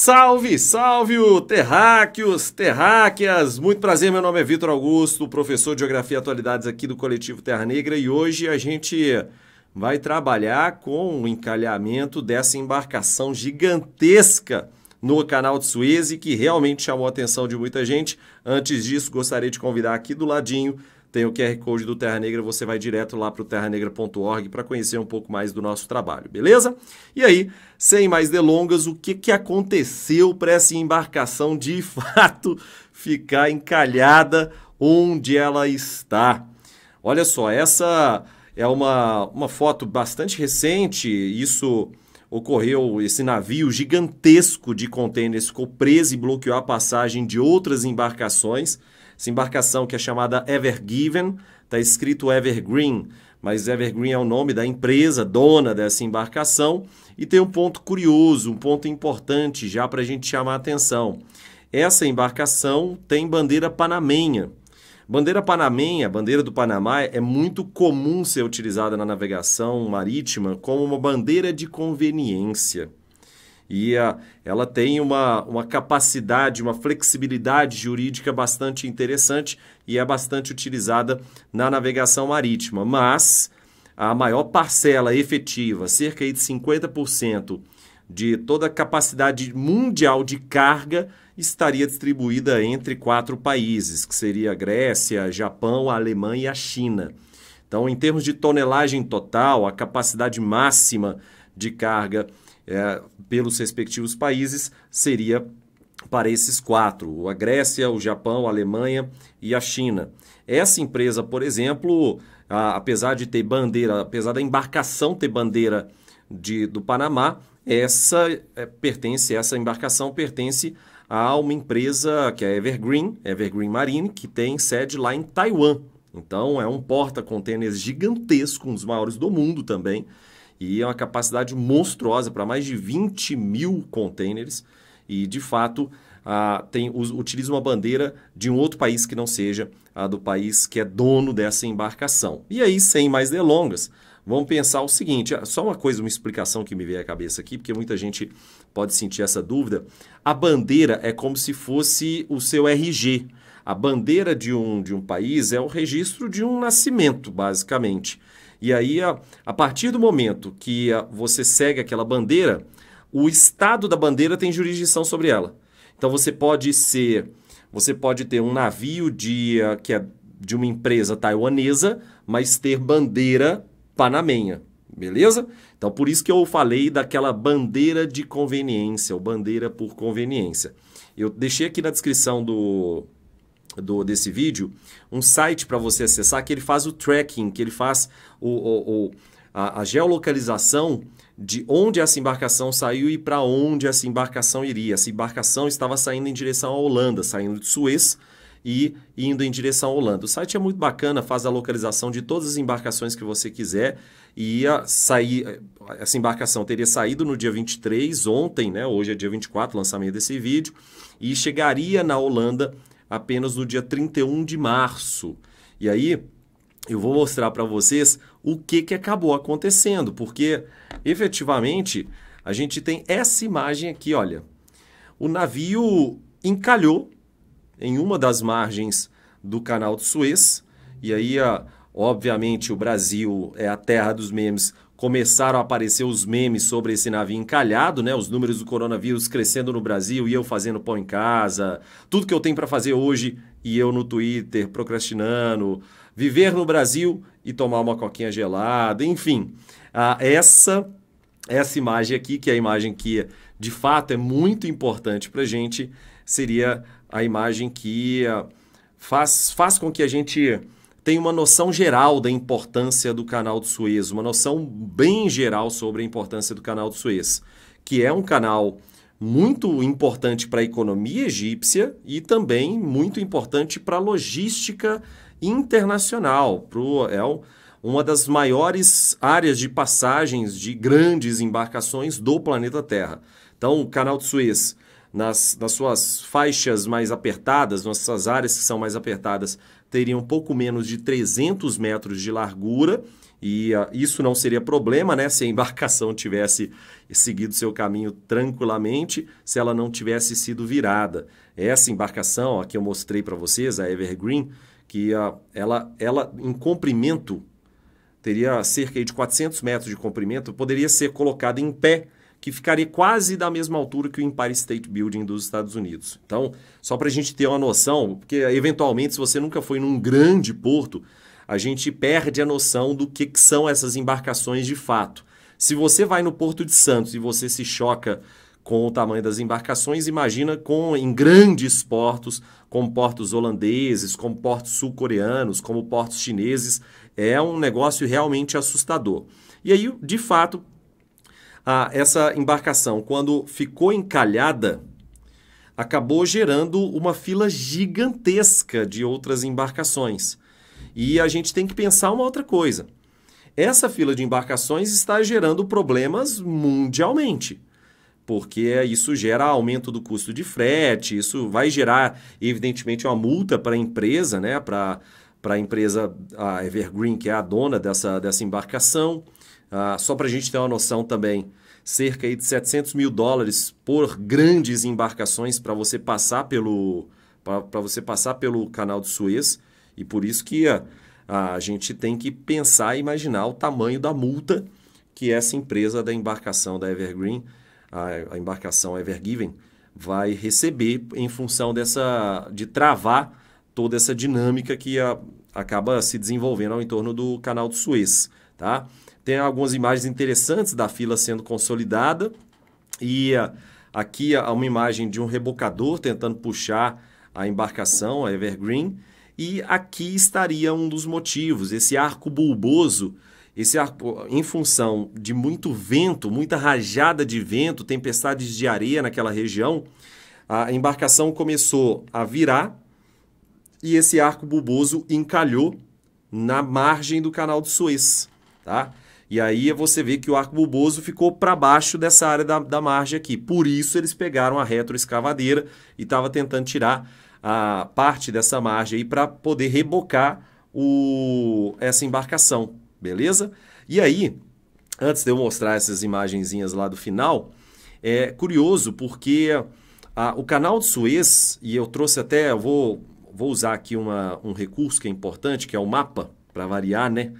Salve, salve, o terráqueos, terráqueas! Muito prazer, meu nome é Vitor Augusto, professor de Geografia e Atualidades aqui do Coletivo Terra Negra e hoje a gente vai trabalhar com o encalhamento dessa embarcação gigantesca no canal de Suez e que realmente chamou a atenção de muita gente. Antes disso, gostaria de convidar aqui do ladinho tem o QR Code do Terra Negra, você vai direto lá para o terranegra.org para conhecer um pouco mais do nosso trabalho, beleza? E aí, sem mais delongas, o que, que aconteceu para essa embarcação de fato ficar encalhada onde ela está? Olha só, essa é uma, uma foto bastante recente, isso ocorreu esse navio gigantesco de contêineres ficou preso e bloqueou a passagem de outras embarcações. Essa embarcação que é chamada Evergiven, está escrito Evergreen, mas Evergreen é o nome da empresa dona dessa embarcação. E tem um ponto curioso, um ponto importante já para a gente chamar a atenção. Essa embarcação tem bandeira panamenha. Bandeira panamenha, bandeira do Panamá, é muito comum ser utilizada na navegação marítima como uma bandeira de conveniência. E a, ah, ela tem uma, uma capacidade, uma flexibilidade jurídica bastante interessante e é bastante utilizada na navegação marítima. Mas a maior parcela efetiva, cerca de 50% de toda a capacidade mundial de carga, estaria distribuída entre quatro países, que seria a Grécia, Japão, a Alemanha e a China. Então, em termos de tonelagem total, a capacidade máxima de carga é, pelos respectivos países seria para esses quatro: a Grécia, o Japão, a Alemanha e a China. Essa empresa, por exemplo, a, apesar de ter bandeira, apesar da embarcação ter bandeira de, do Panamá, essa é, pertence, essa embarcação pertence a uma empresa que é Evergreen, Evergreen Marine, que tem sede lá em Taiwan. Então é um porta-containers gigantesco, um dos maiores do mundo também, e é uma capacidade monstruosa para mais de 20 mil containers. E de fato tem, utiliza uma bandeira de um outro país que não seja a do país que é dono dessa embarcação. E aí, sem mais delongas, Vamos pensar o seguinte, ah, só uma coisa, uma explicação que me veio à cabeça aqui, porque muita gente pode sentir essa dúvida. A bandeira é como se fosse o seu RG. A bandeira de um, de um país é o registro de um nascimento, basicamente. E aí, a, a partir do momento que a, ah, você segue aquela bandeira, o estado da bandeira tem jurisdição sobre ela. Então você pode ser, você pode ter um navio de ah, que é de uma empresa taiwanesa, mas ter bandeira panamenha, beleza? Então por isso que eu falei daquela bandeira de conveniência, ou bandeira por conveniência. Eu deixei aqui na descrição do, do desse vídeo um site para você acessar que ele faz o tracking, que ele faz o, o, o a, a, geolocalização de onde essa embarcação saiu e para onde essa embarcação iria. Essa embarcação estava saindo em direção à Holanda, saindo de Suez, e indo em direção à Holanda. O site é muito bacana, faz a localização de todas as embarcações que você quiser e ia sair, essa embarcação teria saído no dia 23, ontem, né? Hoje é dia 24, lançamento desse vídeo, e chegaria na Holanda apenas no dia 31 de março. E aí, eu vou mostrar para vocês o que, que acabou acontecendo, porque efetivamente a gente tem essa imagem aqui, olha. O navio encalhou em uma das margens do canal de Suez. E aí, obviamente, o Brasil é a terra dos memes. Começaram a aparecer os memes sobre esse navio encalhado, né? Os números do coronavírus crescendo no Brasil e eu fazendo pão em casa. Tudo que eu tenho para fazer hoje e eu no Twitter procrastinando. Viver no Brasil e tomar uma coquinha gelada. Enfim, essa essa imagem aqui, que é a imagem que de fato é muito importante para gente, seria a imagem que eh, faz, faz com que a gente tenha uma noção geral da importância do canal do Suez, uma noção bem geral sobre a importância do canal do Suez, que é um canal muito importante para a economia egípcia e também muito importante para a logística internacional. Pro, é uma das maiores áreas de passagens de grandes embarcações do planeta Terra. Então, o Canal de Suez nas, nas suas faixas mais apertadas, nossas áreas que são mais apertadas, teriam pouco menos de 300 metros de largura e ah, isso não seria problema, né? Se a embarcação tivesse seguido seu caminho tranquilamente, se ela não tivesse sido virada. Essa embarcação, a que eu mostrei para vocês, a Evergreen, que ah, ela, ela em comprimento teria cerca de 400 metros de comprimento, poderia ser colocada em pé que ficaria quase da mesma altura que o Empire State Building dos Estados Unidos. Então, só para a gente ter uma noção, porque eventualmente, se você nunca foi num grande porto, a gente perde a noção do que, que são essas embarcações de fato. Se você vai no Porto de Santos e você se choca com o tamanho das embarcações, imagina com em grandes portos, como portos holandeses, como portos sul-coreanos, como portos chineses, é um negócio realmente assustador. E aí, de fato, essa embarcação, quando ficou encalhada, acabou gerando uma fila gigantesca de outras embarcações. E a gente tem que pensar uma outra coisa. Essa fila de embarcações está gerando problemas mundialmente porque isso gera aumento do custo de frete, isso vai gerar, evidentemente, uma multa para a empresa, né? para, para a empresa a Evergreen, que é a dona dessa, dessa embarcação. Ah, só para a gente ter uma noção também, cerca aí de 700 mil dólares por grandes embarcações para você passar pelo para você passar pelo canal de Suez e por isso que a, a gente tem que pensar e imaginar o tamanho da multa que essa empresa da embarcação da Evergreen, a, a embarcação Evergiven, vai receber em função dessa de travar toda essa dinâmica que a, acaba se desenvolvendo ao entorno do canal de Suez, tá? tem algumas imagens interessantes da fila sendo consolidada e ah, aqui há ah, uma imagem de um rebocador tentando puxar a embarcação, a Evergreen, e aqui estaria um dos motivos, esse arco bulboso, esse arco em função de muito vento, muita rajada de vento, tempestades de areia naquela região, a embarcação começou a virar e esse arco bulboso encalhou na margem do canal de Suez, tá? E aí você vê que o arco bulboso ficou para baixo dessa área da, da margem aqui. Por isso eles pegaram a retroescavadeira e estava tentando tirar a parte dessa margem aí para poder rebocar o, essa embarcação, beleza? E aí, antes de eu mostrar essas imagenzinhas lá do final, é curioso porque a, o canal de Suez, e eu trouxe até, eu vou, vou usar aqui uma, um recurso que é importante, que é o mapa, para variar, né?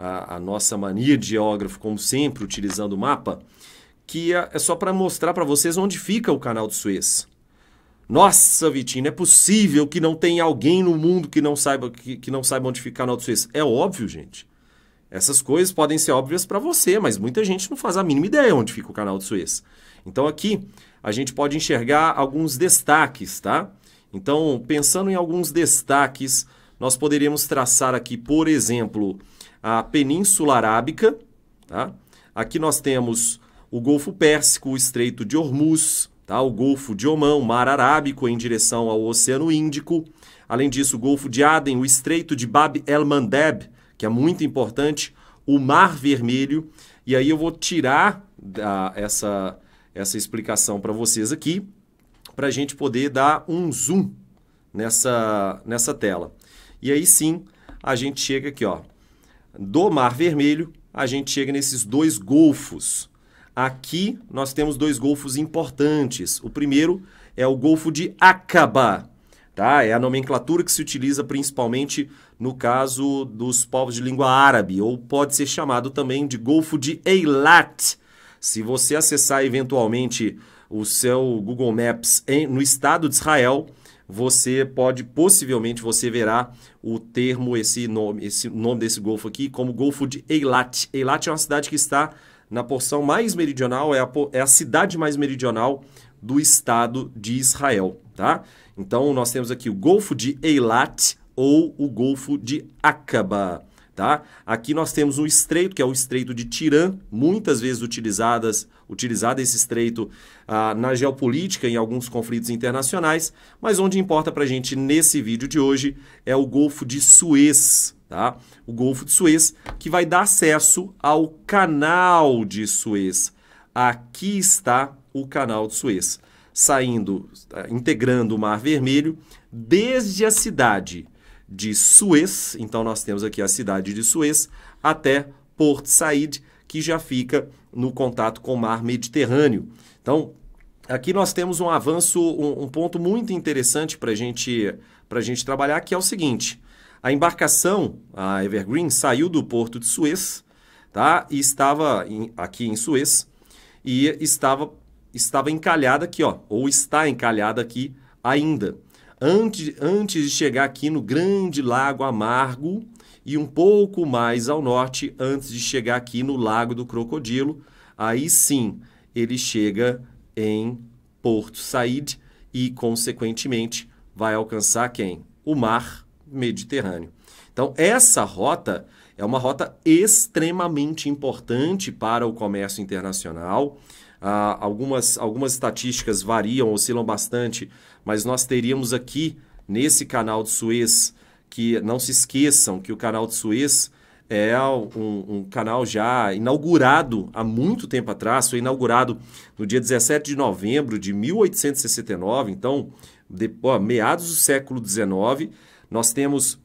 a, a nossa mania de geógrafo, como sempre, utilizando o mapa, que é, é só para mostrar para vocês onde fica o canal de Suez. Nossa, Vitinho, é possível que não tenha alguém no mundo que não saiba, que, que não saiba onde fica o canal de Suez. É óbvio, gente. Essas coisas podem ser óbvias para você, mas muita gente não faz a mínima ideia onde fica o canal de Suez. Então aqui a gente pode enxergar alguns destaques, tá? Então, pensando em alguns destaques, nós poderíamos traçar aqui, por exemplo, a Península Arábica. Tá? Aqui nós temos o Golfo Pérsico, o Estreito de Hormuz, tá? o Golfo de Omão, Mar Arábico em direção ao Oceano Índico. Além disso, o Golfo de Aden, o Estreito de Bab el-Mandeb, que é muito importante, o Mar Vermelho. E aí eu vou tirar essa, essa explicação para vocês aqui, para a gente poder dar um zoom nessa, nessa tela. E aí sim, a gente chega aqui, ó, do Mar Vermelho, a gente chega nesses dois golfos. Aqui nós temos dois golfos importantes. O primeiro é o Golfo de Aqaba, tá? É a nomenclatura que se utiliza principalmente no caso dos povos de língua árabe, ou pode ser chamado também de Golfo de Eilat. Se você acessar eventualmente o seu Google Maps em, no estado de Israel, você pode possivelmente você verá o termo esse nome, esse nome desse golfo aqui como Golfo de Eilat. Eilat é uma cidade que está na porção mais meridional, é a, é a cidade mais meridional do estado de Israel, tá? Então nós temos aqui o Golfo de Eilat ou o Golfo de Aqaba. Tá? Aqui nós temos um estreito, que é o estreito de Tirã, muitas vezes utilizadas, utilizado esse estreito ah, na geopolítica em alguns conflitos internacionais, mas onde importa para a gente nesse vídeo de hoje é o Golfo de Suez, tá? O Golfo de Suez que vai dar acesso ao Canal de Suez. Aqui está o Canal de Suez, saindo, ah, integrando o Mar Vermelho desde a cidade de Suez, então nós temos aqui a cidade de Suez, até Port Said, que já fica no contato com o mar Mediterrâneo. Então, aqui nós temos um avanço, um, um ponto muito interessante para gente, a gente trabalhar, que é o seguinte: a embarcação, a Evergreen, saiu do porto de Suez, tá? E estava em, aqui em Suez e estava estava encalhada aqui, ó, ou está encalhada aqui ainda antes, antes de chegar aqui no Grande Lago Amargo e um pouco mais ao norte, antes de chegar aqui no Lago do Crocodilo. Aí sim, ele chega em Porto Said e, consequentemente, vai alcançar quem? O mar Mediterrâneo. Então, essa rota é uma rota extremamente importante para o comércio internacional ah, algumas, algumas estatísticas variam, oscilam bastante, mas nós teríamos aqui nesse canal de Suez, que não se esqueçam que o canal de Suez é um, um, canal já inaugurado há muito tempo atrás, foi inaugurado no dia 17 de novembro de 1869, então, de, ó, meados do século XIX, nós temos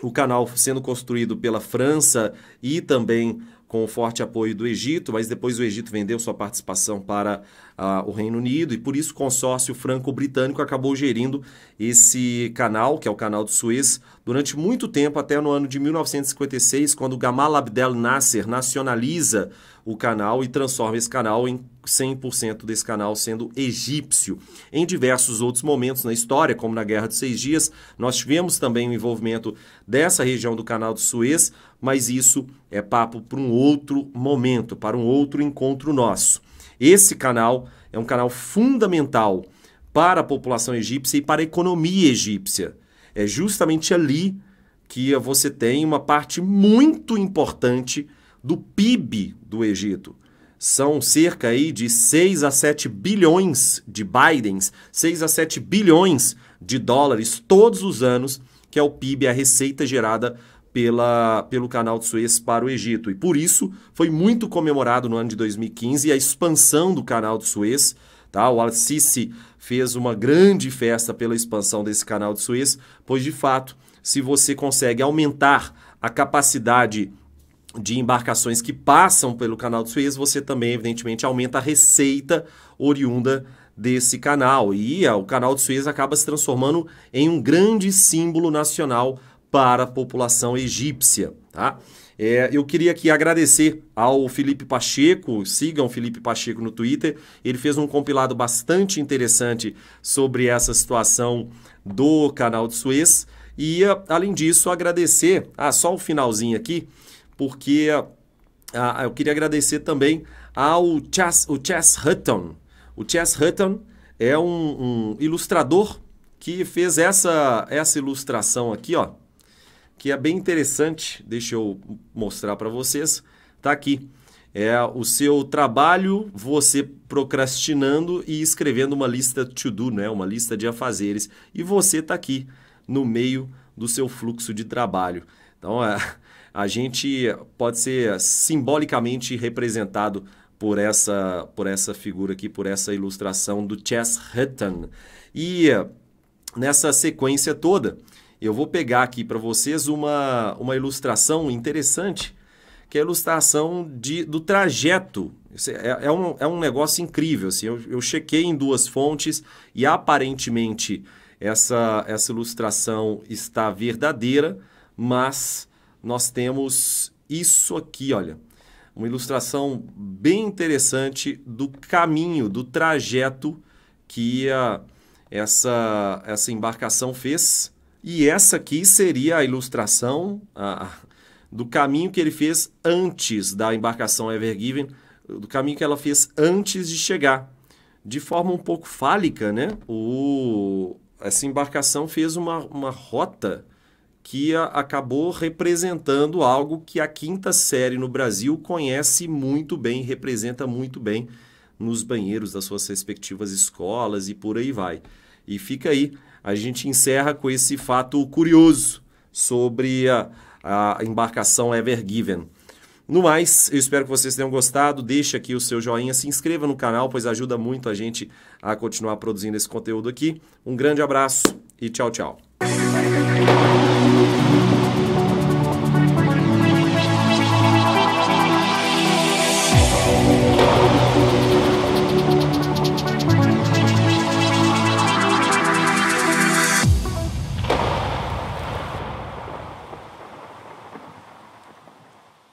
o canal sendo construído pela França e também com o forte apoio do Egito, mas depois o Egito vendeu sua participação para ah, o Reino Unido e por isso o consórcio franco-britânico acabou gerindo esse canal, que é o canal do Suez, durante muito tempo, até no ano de 1956, quando Gamal Abdel Nasser nacionaliza o canal e transforma esse canal em 100% desse canal sendo egípcio. Em diversos outros momentos na história, como na Guerra dos Seis Dias, nós tivemos também o envolvimento dessa região do canal de Suez, mas isso é papo para um outro momento, para um outro encontro nosso. Esse canal é um canal fundamental para a população egípcia e para a economia egípcia. É justamente ali que você tem uma parte muito importante do PIB do Egito são cerca aí de 6 a 7 bilhões de Bidens, 6 a 7 bilhões de dólares todos os anos, que é o PIB, é a receita gerada pela, pelo canal de Suez para o Egito. E por isso foi muito comemorado no ano de 2015 a expansão do canal de Suez. Tá? O Al-Sisi fez uma grande festa pela expansão desse canal de Suez, pois de fato, se você consegue aumentar a capacidade de embarcações que passam pelo canal de Suez, você também, evidentemente, aumenta a receita oriunda desse canal. E é, o canal de Suez acaba se transformando em um grande símbolo nacional para a população egípcia. Tá? É, eu queria aqui agradecer ao Felipe Pacheco, sigam Felipe Pacheco no Twitter, ele fez um compilado bastante interessante sobre essa situação do canal de Suez. E, além disso, agradecer, ah, só o finalzinho aqui, porque ah, ah, eu queria agradecer também ao Chas, o Chess Hutton. O Chess Hutton é um, um, ilustrador que fez essa, essa ilustração aqui, ó, que é bem interessante. Deixa eu mostrar para vocês. Está aqui. É o seu trabalho, você procrastinando e escrevendo uma lista to do, né? uma lista de afazeres. E você está aqui no meio do seu fluxo de trabalho. Então, é, a gente pode ser simbolicamente representado por essa, por essa figura aqui, por essa ilustração do Chess Hutton. E nessa sequência toda, eu vou pegar aqui para vocês uma, uma ilustração interessante, que é a ilustração de, do trajeto. É, é, um, é um negócio incrível. Assim, eu, eu chequei em duas fontes e aparentemente essa, essa ilustração está verdadeira, mas nós temos isso aqui, olha. Uma ilustração bem interessante do caminho, do trajeto que a, essa, essa embarcação fez. E essa aqui seria a ilustração a, do caminho que ele fez antes da embarcação Given do caminho que ela fez antes de chegar. De forma um pouco fálica, né? O, essa embarcação fez uma, uma rota que acabou representando algo que a quinta série no Brasil conhece muito bem, representa muito bem nos banheiros das suas respectivas escolas e por aí vai. E fica aí, a gente encerra com esse fato curioso sobre a, a embarcação Ever Given. No mais, eu espero que vocês tenham gostado. Deixe aqui o seu joinha, se inscreva no canal, pois ajuda muito a gente a continuar produzindo esse conteúdo aqui. Um grande abraço e tchau, tchau.